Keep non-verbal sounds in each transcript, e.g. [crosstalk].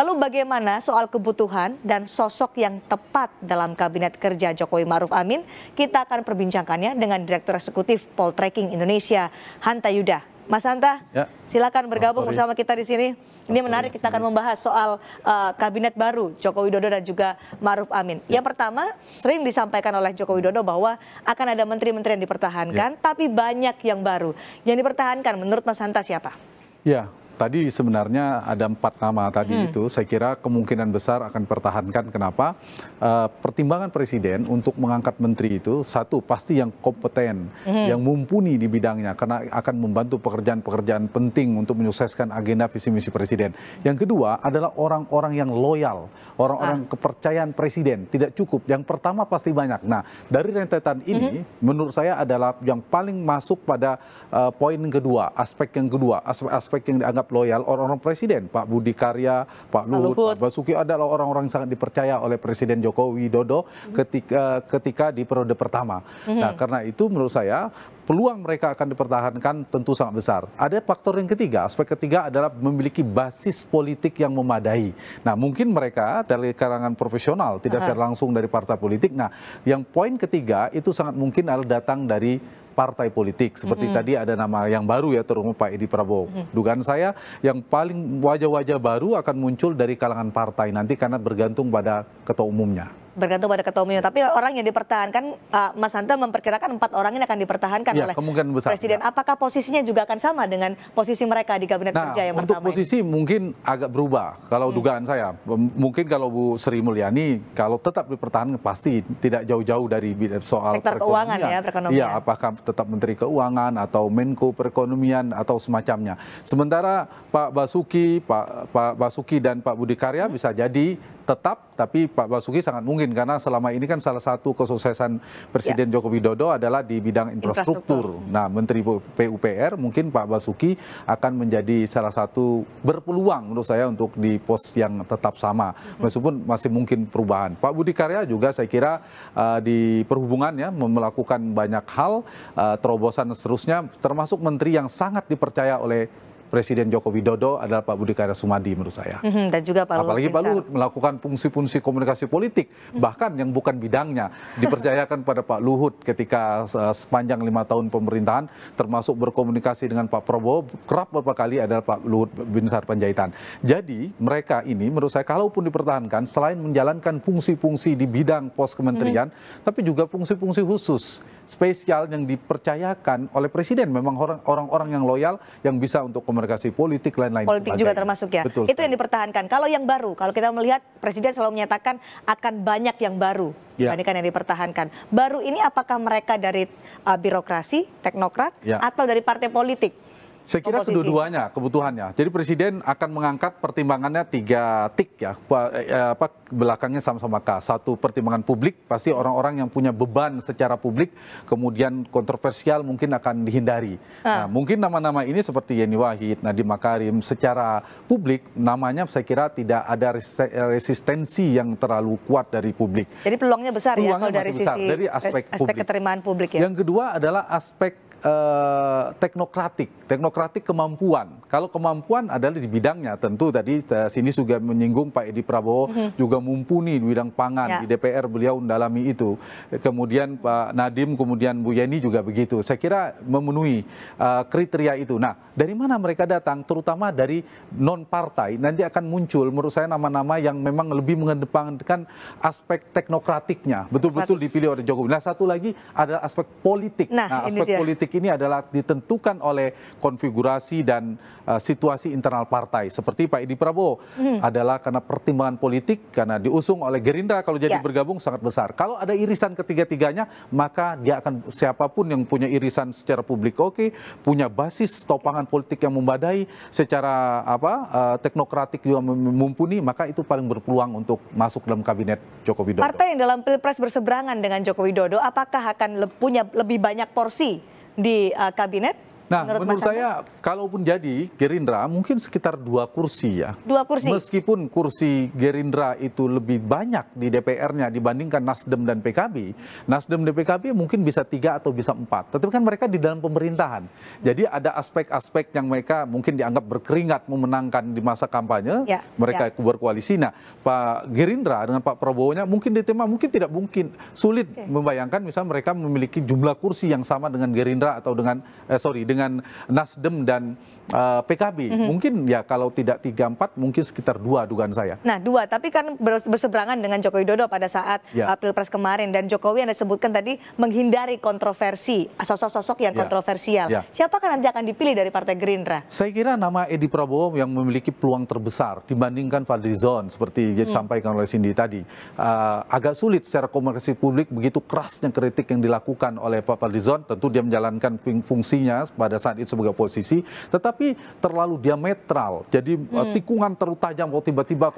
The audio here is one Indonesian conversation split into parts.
Lalu bagaimana soal kebutuhan dan sosok yang tepat dalam Kabinet Kerja Jokowi Maruf Amin? Kita akan perbincangkannya dengan Direktur Eksekutif Poltreking Indonesia, Hanta Yuda. Mas Hanta, ya. silakan bergabung oh, bersama kita di sini. Ini oh, menarik, kita akan membahas soal uh, kabinet baru Joko Widodo dan juga Maruf Amin. Ya. Yang pertama, sering disampaikan oleh Joko Widodo bahwa akan ada menteri-menteri yang dipertahankan, ya. tapi banyak yang baru. Yang dipertahankan menurut Mas Hanta siapa? Ya, tadi sebenarnya ada empat nama tadi hmm. itu saya kira kemungkinan besar akan pertahankan kenapa uh, pertimbangan presiden untuk mengangkat menteri itu satu pasti yang kompeten hmm. yang mumpuni di bidangnya karena akan membantu pekerjaan-pekerjaan penting untuk menyukseskan agenda visi misi presiden yang kedua adalah orang-orang yang loyal orang-orang ah. kepercayaan presiden tidak cukup yang pertama pasti banyak nah dari rentetan ini hmm. menurut saya adalah yang paling masuk pada uh, poin kedua aspek yang kedua aspek, aspek yang dianggap loyal orang-orang presiden, Pak Budi Karya, Pak Luhut, Luhut. Pak Basuki adalah orang-orang yang sangat dipercaya oleh Presiden Joko Widodo mhm. ketika eh, ketika di periode pertama. Hmm. Nah, karena itu menurut saya peluang mereka akan dipertahankan tentu sangat besar. Ada faktor yang ketiga, aspek ketiga adalah memiliki basis politik yang memadai. Nah, mungkin mereka dari kalangan profesional, tidak secara langsung dari partai politik. Nah, yang poin ketiga itu sangat mungkin adalah datang dari partai politik seperti mm -hmm. tadi ada nama yang baru ya terutama Pak Edi Prabowo. Mm -hmm. Dugaan saya yang paling wajah-wajah baru akan muncul dari kalangan partai nanti karena bergantung pada ketua umumnya bergantung pada ketua umum. Tapi orang yang dipertahankan, uh, Mas Hanta memperkirakan empat orang ini akan dipertahankan ya, oleh besar, presiden. Ya. Apakah posisinya juga akan sama dengan posisi mereka di kabinet nah, kerja yang untuk pertama? Untuk posisi ini? mungkin agak berubah. Kalau hmm. dugaan saya, mungkin kalau Bu Sri Mulyani kalau tetap dipertahankan pasti tidak jauh-jauh dari soal sektor keuangan ya, perekonomian. Iya, apakah tetap Menteri Keuangan atau Menko Perekonomian atau semacamnya. Sementara Pak Basuki, Pak Pak Basuki dan Pak Budi Karya hmm. bisa jadi tetap, tapi Pak Basuki sangat mungkin karena selama ini kan salah satu kesuksesan Presiden ya. Joko Widodo adalah di bidang infrastruktur. infrastruktur. Nah, Menteri PUPR mungkin Pak Basuki akan menjadi salah satu berpeluang menurut saya untuk di pos yang tetap sama, hmm. meskipun masih mungkin perubahan. Pak Budi Karya juga saya kira uh, di perhubungan ya melakukan banyak hal uh, terobosan seterusnya, termasuk menteri yang sangat dipercaya oleh Presiden Joko Widodo adalah Pak Budi Karya Sumadi menurut saya. Mm -hmm, dan juga Pak Luhut Apalagi Pak Luhut melakukan fungsi-fungsi komunikasi politik, bahkan yang bukan bidangnya dipercayakan pada Pak Luhut ketika eh, sepanjang lima tahun pemerintahan, termasuk berkomunikasi dengan Pak Prabowo kerap beberapa kali adalah Pak Luhut Binsar Panjaitan. Jadi mereka ini menurut saya kalaupun dipertahankan, selain menjalankan fungsi-fungsi di bidang pos kementerian, mm -hmm. tapi juga fungsi-fungsi khusus spesial yang dipercayakan oleh Presiden. Memang orang-orang yang loyal yang bisa untuk komunikasi komunikasi politik lain-lain. Politik sebagainya. juga termasuk ya. Betul itu sekali. yang dipertahankan. Kalau yang baru, kalau kita melihat presiden selalu menyatakan akan banyak yang baru ya. dibandingkan yang dipertahankan. Baru ini apakah mereka dari uh, birokrasi, teknokrat, ya. atau dari partai politik? Saya kira komposisi. kedua-duanya kebutuhannya. Jadi presiden akan mengangkat pertimbangannya tiga tik ya, eh, eh, apa belakangnya sama-sama K. Satu pertimbangan publik, pasti orang-orang yang punya beban secara publik, kemudian kontroversial mungkin akan dihindari. Ah. Nah, mungkin nama-nama ini seperti Yeni Wahid, Nadiem Makarim, secara publik namanya saya kira tidak ada resistensi yang terlalu kuat dari publik. Jadi peluangnya besar ya peluangnya ya kalau dari sisi besar, dari aspek, aspek keterimaan publik ya. Yang kedua adalah aspek eh, teknokratik, teknokratik kemampuan. Kalau kemampuan adalah di bidangnya, tentu tadi eh, sini juga menyinggung Pak Edi Prabowo mm -hmm. juga mumpuni di bidang pangan ya. di DPR beliau mendalami itu. Kemudian Pak Nadim, kemudian Bu Yeni juga begitu. Saya kira memenuhi eh, kriteria itu. Nah, dari mana mereka datang? Terutama dari non partai. Nanti akan muncul, menurut saya nama-nama yang memang lebih mengedepankan aspek teknokratiknya, betul-betul dipilih oleh Jokowi. Nah, satu lagi ada aspek politik. Nah, nah aspek politik politik ini adalah ditentukan oleh konfigurasi dan uh, situasi internal partai. Seperti Pak Edi Prabowo hmm. adalah karena pertimbangan politik karena diusung oleh Gerindra kalau jadi ya. bergabung sangat besar. Kalau ada irisan ketiga-tiganya maka dia akan siapapun yang punya irisan secara publik oke, okay, punya basis topangan politik yang membadai secara apa uh, teknokratik juga mumpuni maka itu paling berpeluang untuk masuk dalam kabinet Joko Widodo. Partai yang dalam Pilpres berseberangan dengan Joko Widodo apakah akan punya lebih banyak porsi di eh, kabinet Nah, menurut, menurut saya Anda? kalaupun jadi Gerindra mungkin sekitar dua kursi ya. Dua kursi. Meskipun kursi Gerindra itu lebih banyak di DPR-nya dibandingkan Nasdem dan PKB, Nasdem dan PKB mungkin bisa tiga atau bisa empat. Tetapi kan mereka di dalam pemerintahan. Jadi ada aspek-aspek yang mereka mungkin dianggap berkeringat memenangkan di masa kampanye, ya, mereka ya. berkoalisi. Nah, Pak Gerindra dengan Pak Prabowo-nya mungkin di tema mungkin tidak mungkin sulit okay. membayangkan misalnya mereka memiliki jumlah kursi yang sama dengan Gerindra atau dengan eh, sorry dengan dengan Nasdem dan uh, eh, PKB. Mm -hmm. Mungkin ya kalau tidak 3-4 mungkin sekitar dua dugaan saya. Nah dua, tapi kan berseberangan dengan jokowi dodo pada saat yeah. uh, Pilpres kemarin. Dan Jokowi Anda sebutkan tadi menghindari kontroversi, sosok-sosok yang ya. kontroversial. siapa ya. Siapakah nanti akan dipilih dari Partai Gerindra? Saya kira nama Edi Prabowo yang memiliki peluang terbesar dibandingkan Fadlizon seperti yang hmm. disampaikan oleh Cindy tadi. Uh, agak sulit secara komunikasi publik begitu kerasnya kritik yang dilakukan oleh Pak Fadlizon. Tentu dia menjalankan fungsinya pada saat itu sebagai posisi, tetapi terlalu diametral. Jadi hmm. Eh, tikungan terlalu tajam kalau tiba-tiba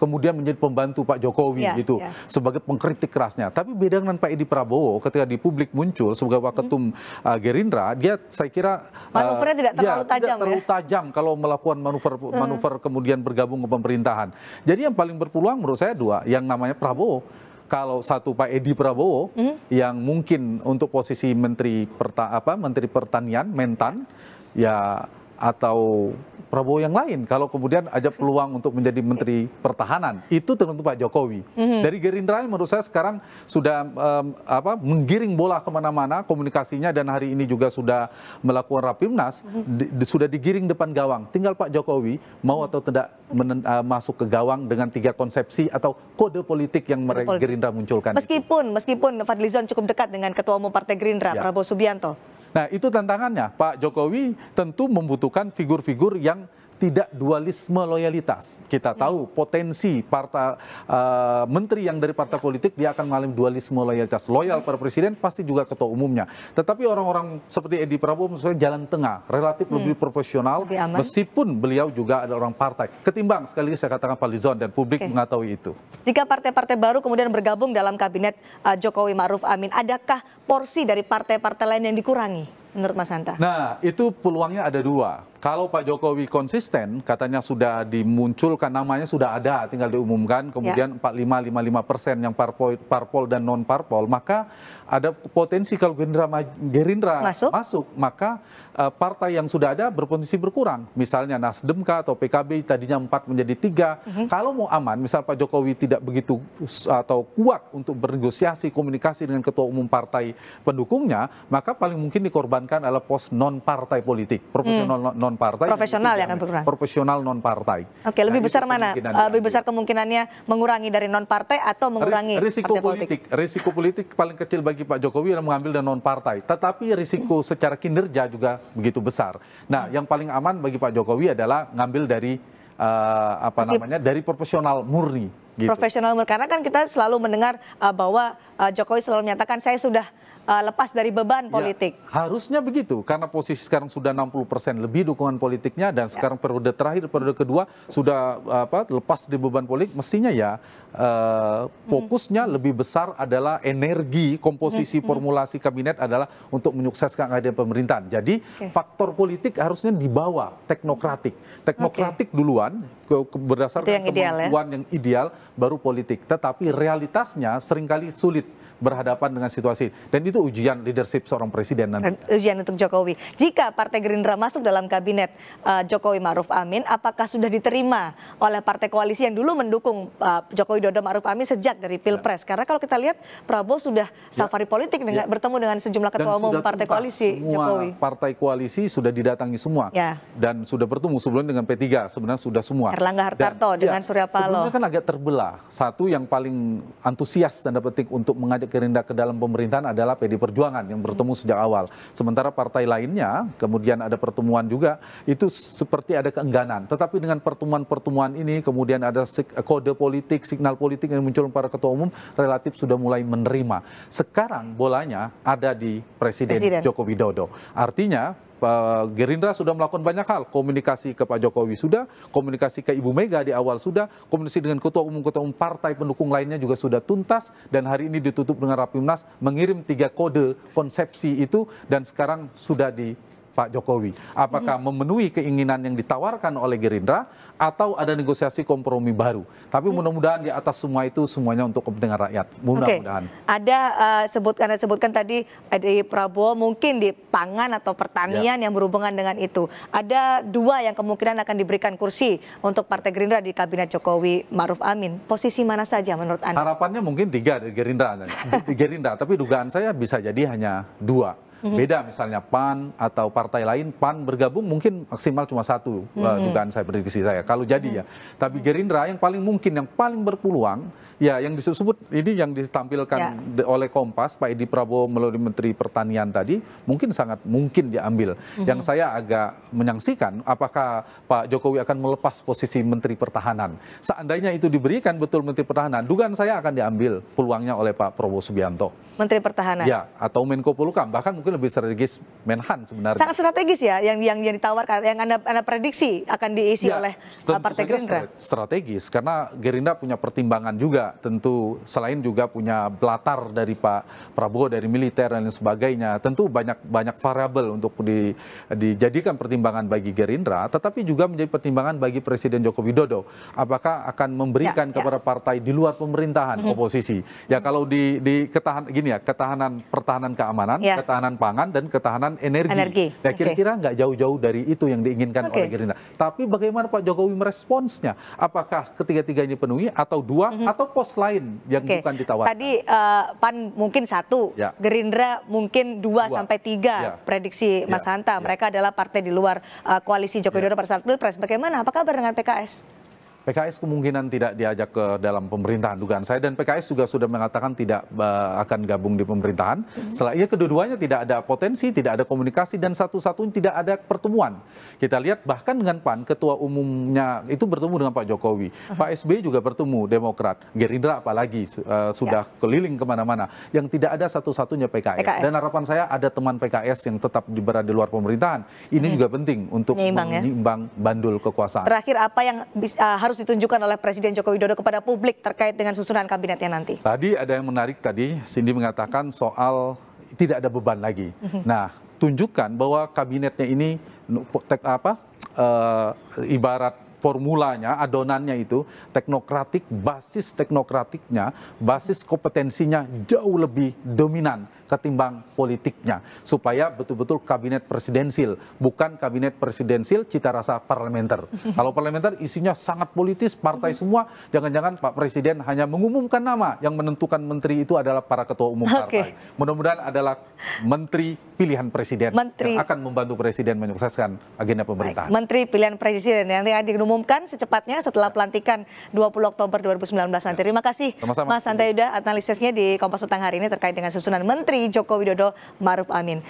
kemudian menjadi pembantu Pak Jokowi yeah, gitu yeah. sebagai pengkritik kerasnya. Tapi beda dengan Pak Edi Prabowo ketika di publik muncul sebagai waketum hmm. uh, Gerindra, dia saya kira eh, manuvernya tidak ya, terlalu ya, tajam. Tidak terlalu ya? tajam kalau melakukan manuver hmm. manuver hmm. kemudian bergabung ke pemerintahan. Jadi yang paling berpeluang menurut saya dua, yang namanya Prabowo kalau satu Pak Edi Prabowo hmm? yang mungkin untuk posisi menteri perta apa menteri pertanian Mentan ya atau Prabowo yang lain kalau kemudian ada peluang untuk menjadi menteri pertahanan itu tentu Pak Jokowi mm-hmm. dari Gerindra menurut saya sekarang sudah um, apa menggiring bola kemana-mana komunikasinya dan hari ini juga sudah melakukan rapimnas mm-hmm. di, di, sudah digiring depan gawang tinggal Pak Jokowi mau mhm. atau tidak menen, uh, masuk ke gawang dengan tiga konsepsi atau kode politik yang mereka Gerindra munculkan meskipun itu. meskipun Fadlizon cukup dekat dengan Ketua Umum Partai Gerindra ya. Prabowo Subianto Nah, itu tantangannya. Pak Jokowi tentu membutuhkan figur-figur yang tidak dualisme loyalitas. Kita ya. tahu potensi partai uh, eh, menteri yang dari partai politik dia akan mengalami dualisme loyalitas. Loyal pada presiden pasti juga ketua umumnya. Tetapi orang-orang seperti Edi Prabowo misalnya jalan tengah, relatif hmm. lebih profesional lebih meskipun beliau juga ada orang partai. Ketimbang sekali lagi saya katakan FALIZON dan publik okay. mengetahui itu. Jika partai-partai baru kemudian bergabung dalam kabinet uh, Jokowi Maruf Amin, adakah porsi dari partai-partai lain yang dikurangi? menurut Mas Hanta? Nah, itu peluangnya ada dua. Kalau Pak Jokowi konsisten, katanya sudah dimunculkan namanya sudah ada, tinggal diumumkan. Ya. Kemudian ya. 45-55 persen yang parpol, parpol dan non parpol, maka ada potensi kalau Gerindra, Gerindra masuk. masuk, maka uh, partai yang sudah ada berpotensi berkurang. Misalnya Nasdem kah atau PKB tadinya 4 menjadi 3. Uh -huh. Kalau mau aman, misal Pak Jokowi tidak begitu atau kuat untuk bernegosiasi komunikasi dengan ketua umum partai pendukungnya, maka paling mungkin dikorbankan dijalankan adalah pos non partai politik, profesional hmm. non partai. Profesional ya akan berkurang. Profesional non partai. Oke, lebih nah, besar mana? Eh, lebih besar kemungkinannya mengurangi dari non partai atau mengurangi risiko politik. politik. Risiko politik paling kecil bagi Pak Jokowi adalah mengambil dari non partai, tetapi risiko hmm. secara kinerja juga begitu besar. Nah, hmm. yang paling aman bagi Pak Jokowi adalah ngambil dari uh, apa Meskip... namanya? dari profesional murni gitu. profesional karena kan kita selalu mendengar uh, bahwa uh, Jokowi selalu menyatakan saya sudah uh, lepas dari beban ya, politik. Ya, harusnya begitu karena posisi sekarang sudah 60% lebih dukungan politiknya dan ya. sekarang periode terakhir periode kedua sudah apa lepas dari beban politik mestinya ya uh, fokusnya hmm. lebih besar adalah energi komposisi hmm. hmm. formulasi kabinet adalah untuk menyukseskan keadaan pemerintahan. Jadi okay. faktor politik harusnya dibawa teknokratik. Teknokratik okay. duluan ke, berdasarkan kemampuan ideal, ya? yang ideal baru politik. Tetapi realitasnya seringkali sulit berhadapan dengan situasi. Dan itu ujian leadership seorang presiden nanti. Ujian untuk Jokowi. Jika Partai Gerindra masuk dalam kabinet uh, Jokowi Maruf Amin, apakah sudah diterima oleh partai koalisi yang dulu mendukung uh, Jokowi Dodo Maruf Amin sejak dari Pilpres? Ya. Karena kalau kita lihat Prabowo sudah ya. safari politik dengan ya. bertemu dengan sejumlah ketua Dan umum partai koalisi semua Jokowi. Partai koalisi sudah didatangi semua. Ya. Dan sudah bertemu sebelumnya dengan P3 sebenarnya sudah semua. Erlangga Hartarto Dan, dengan ya, Surya Paloh. Sebelumnya kan agak terbelah adalah satu yang paling antusias tanda petik untuk mengajak Gerindra ke dalam pemerintahan adalah PD Perjuangan yang bertemu sejak awal. Sementara partai lainnya kemudian ada pertemuan juga itu seperti ada keengganan. Tetapi dengan pertemuan-pertemuan ini kemudian ada kode politik, signal politik yang muncul para ketua umum relatif sudah mulai menerima. Sekarang bolanya ada di Presiden, Presiden. Joko Widodo. Artinya Pak eh, Gerindra sudah melakukan banyak hal, komunikasi ke Pak Jokowi sudah, komunikasi ke Ibu Mega di awal sudah, komunikasi dengan ketua umum-ketua umum partai pendukung lainnya juga sudah tuntas dan hari ini ditutup dengan Rapimnas mengirim tiga kode konsepsi itu dan sekarang sudah di Pak Jokowi. Apakah memenuhi keinginan yang ditawarkan oleh Gerindra atau ada negosiasi kompromi baru. Tapi mm. mudah-mudahan di atas semua itu semuanya untuk kepentingan rakyat. Mudah-mudahan. Okay. Ada uh, sebutkan sebutkan tadi eh, di Prabowo mungkin di pangan atau pertanian yeah. yang berhubungan dengan itu. Ada dua yang kemungkinan akan diberikan kursi untuk Partai Gerindra di kabinet Jokowi Maruf Amin. Posisi mana saja menurut Anda? Harapannya mungkin tiga dari Gerindra. [laughs] Gerindra, tapi dugaan saya bisa jadi hanya dua Hmm. Beda misalnya PAN atau partai lain, PAN bergabung mungkin maksimal cuma satu hmm. dugaan saya prediksi saya kalau mhm. jadi ya. Tapi Gerindra yang paling mungkin yang paling berpeluang ya yang disebut ini yang ditampilkan ya. oleh Kompas Pak Edi Prabowo melalui Menteri Pertanian tadi mungkin sangat mungkin diambil. Hmm. Yang saya agak menyaksikan apakah Pak Jokowi akan melepas posisi Menteri Pertahanan. Seandainya itu diberikan betul Menteri Pertahanan, dugaan saya akan diambil peluangnya oleh Pak Prabowo Subianto. Menteri Pertahanan. Ya, atau Menko Polukam bahkan mungkin lebih strategis Menhan sebenarnya. Sangat strategis ya yang yang, yang ditawarkan, yang anda, anda prediksi akan diisi ya, oleh uh, Partai Gerindra. Strategis karena Gerindra punya pertimbangan juga tentu selain juga punya latar dari Pak Prabowo dari militer dan lain sebagainya. Tentu banyak banyak variabel untuk di, dijadikan pertimbangan bagi Gerindra, tetapi juga menjadi pertimbangan bagi Presiden Joko Widodo. Apakah akan memberikan ya, ya. kepada ya. partai di luar pemerintahan mm -hmm. oposisi? Ya mm -hmm. kalau di, di ketahan gini ya ketahanan pertahanan keamanan, ya. ketahanan pangan dan ketahanan energi. energi. Nah kira-kira okay. nggak jauh-jauh dari itu yang diinginkan okay. oleh Gerindra. Tapi bagaimana Pak Jokowi meresponsnya? Apakah ketiga-tiganya penuhi atau dua mm -hmm. atau pos lain yang okay. bukan ditawarkan? Tadi uh, PAN mungkin satu, ya. Gerindra mungkin dua, dua. sampai tiga ya. prediksi ya. Mas Hanta. Ya. Mereka adalah partai di luar uh, koalisi Jokowi ya. Dodo pada saat pilpres. Bagaimana? Apa kabar dengan PKS? PKS kemungkinan tidak diajak ke dalam pemerintahan dugaan saya dan PKS juga sudah mengatakan tidak uh, akan gabung di pemerintahan. Mm-hmm. ya kedua-duanya tidak ada potensi, tidak ada komunikasi dan satu-satunya tidak ada pertemuan. Kita lihat bahkan dengan PAN ketua umumnya itu bertemu dengan Pak Jokowi, uh mm-hmm. -huh. Pak SBY juga bertemu Demokrat, Gerindra apalagi uh, sudah yeah. keliling kemana-mana. Yang tidak ada satu-satunya PKS. PKS. Dan harapan saya ada teman PKS yang tetap berada di luar pemerintahan. Ini mm-hmm. juga penting untuk menimbang ya? bandul kekuasaan. Terakhir apa yang bisa, uh, eh, harus harus ditunjukkan oleh Presiden Joko Widodo kepada publik terkait dengan susunan kabinetnya nanti? Tadi ada yang menarik tadi, Cindy mengatakan soal tidak ada beban lagi. Mm -hmm. Nah, tunjukkan bahwa kabinetnya ini apa e, ibarat formulanya, adonannya itu teknokratik, basis teknokratiknya, basis kompetensinya jauh lebih dominan ketimbang politiknya supaya betul-betul kabinet presidensil bukan kabinet presidensil cita rasa parlementer. [laughs] Kalau parlementer isinya sangat politis partai hmm. semua, jangan-jangan Pak Presiden hanya mengumumkan nama yang menentukan menteri itu adalah para ketua umum partai. Okay. Mudah-mudahan adalah menteri pilihan presiden menteri. yang akan membantu presiden menyukseskan agenda pemerintahan. Baik. Menteri pilihan presiden yang diumumkan secepatnya setelah pelantikan 20 Oktober 2019 nanti. Ya. Terima kasih Sama -sama. Mas Santayuda analisisnya di Kompas Petang hari ini terkait dengan susunan menteri Joko Widodo, maruf amin